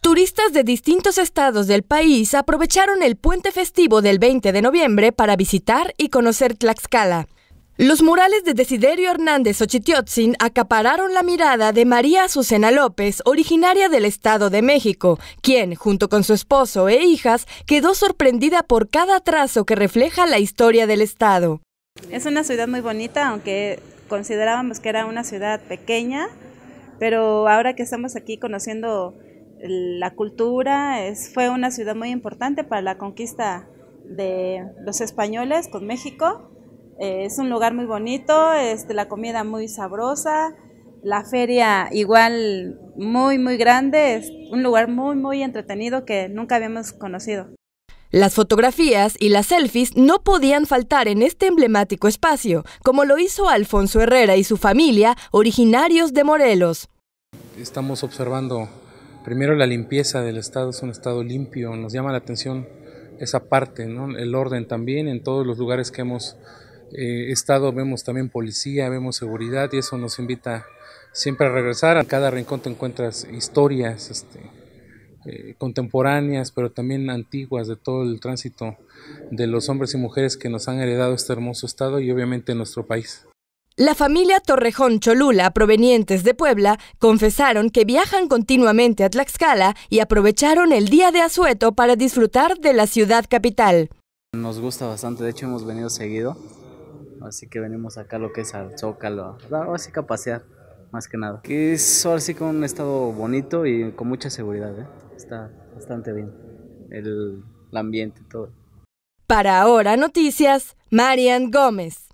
Turistas de distintos estados del país aprovecharon el puente festivo del 20 de noviembre para visitar y conocer Tlaxcala. Los murales de Desiderio Hernández Ochitiotzin acapararon la mirada de María Azucena López, originaria del Estado de México, quien, junto con su esposo e hijas, quedó sorprendida por cada trazo que refleja la historia del Estado. Es una ciudad muy bonita, aunque considerábamos que era una ciudad pequeña, pero ahora que estamos aquí conociendo la cultura, fue una ciudad muy importante para la conquista de los españoles con México. Eh, es un lugar muy bonito, este, la comida muy sabrosa, la feria igual muy, muy grande, es un lugar muy, muy entretenido que nunca habíamos conocido. Las fotografías y las selfies no podían faltar en este emblemático espacio, como lo hizo Alfonso Herrera y su familia, originarios de Morelos. Estamos observando primero la limpieza del Estado es un Estado limpio, nos llama la atención esa parte, el orden también, en todos los lugares que hemos eh, estado vemos también policía, vemos seguridad y eso nos invita siempre a regresar. En cada rincón te encuentras historias este, eh, contemporáneas, pero también antiguas de todo el tránsito de los hombres y mujeres que nos han heredado este hermoso estado y obviamente nuestro país. La familia Torrejón Cholula, provenientes de Puebla, confesaron que viajan continuamente a Tlaxcala y aprovecharon el día de asueto para disfrutar de la ciudad capital. Nos gusta bastante, de hecho hemos venido seguido, así que venimos acá lo que es al Zócalo, así que a pasear, más que nada. Que es ahora sí con un estado bonito y con mucha seguridad, ¿eh? está bastante bien el, el ambiente y todo. Para ahora noticias, Marian Gómez.